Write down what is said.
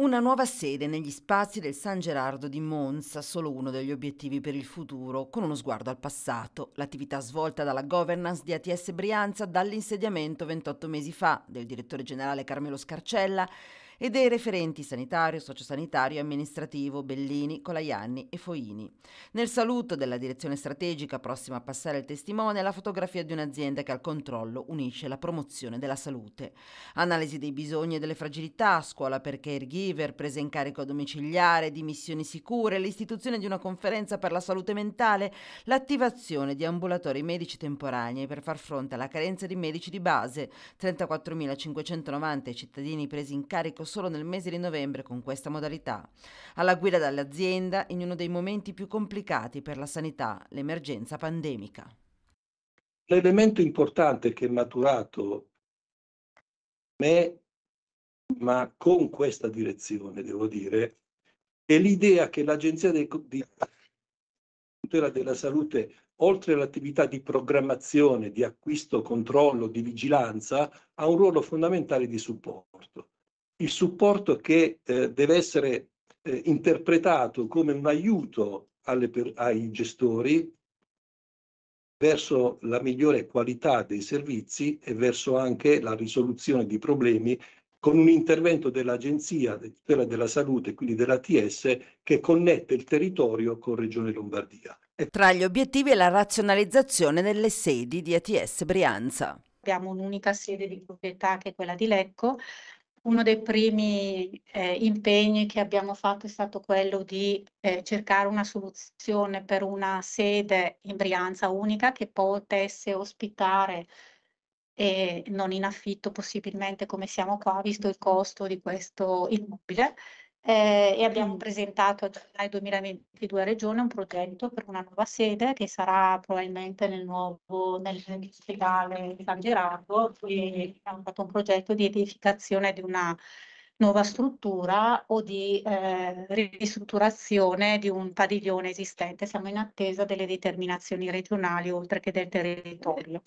Una nuova sede negli spazi del San Gerardo di Monza, solo uno degli obiettivi per il futuro, con uno sguardo al passato. L'attività svolta dalla governance di ATS Brianza dall'insediamento 28 mesi fa del direttore generale Carmelo Scarcella e dei referenti sanitario, sociosanitario e amministrativo Bellini, Colaianni e Foini. Nel saluto della direzione strategica prossima a passare il testimone la fotografia di un'azienda che al controllo unisce la promozione della salute. Analisi dei bisogni e delle fragilità, scuola per caregiver, presa in carico domiciliare, dimissioni sicure, l'istituzione di una conferenza per la salute mentale, l'attivazione di ambulatori medici temporanei per far fronte alla carenza di medici di base, 34.590 cittadini presi in carico solo nel mese di novembre con questa modalità. Alla guida dall'azienda in uno dei momenti più complicati per la sanità, l'emergenza pandemica. L'elemento importante che è maturato me, ma con questa direzione, devo dire, è l'idea che l'Agenzia di tutela della salute, oltre all'attività di programmazione, di acquisto, controllo, di vigilanza, ha un ruolo fondamentale di supporto il supporto che eh, deve essere eh, interpretato come un aiuto alle, per, ai gestori verso la migliore qualità dei servizi e verso anche la risoluzione di problemi con un intervento dell'Agenzia di della salute, quindi dell'ATS, che connette il territorio con Regione Lombardia. Tra gli obiettivi è la razionalizzazione delle sedi di ATS Brianza. Abbiamo un'unica sede di proprietà che è quella di Lecco, uno dei primi eh, impegni che abbiamo fatto è stato quello di eh, cercare una soluzione per una sede in Brianza unica che potesse ospitare e non in affitto possibilmente come siamo qua, visto il costo di questo immobile, eh, e abbiamo mm. presentato a gennaio 2022 a Regione un progetto per una nuova sede che sarà probabilmente nel nuovo, ospedale di San Gerardo e abbiamo fatto un progetto di edificazione di una nuova struttura o di eh, ristrutturazione di un padiglione esistente. Siamo in attesa delle determinazioni regionali oltre che del territorio.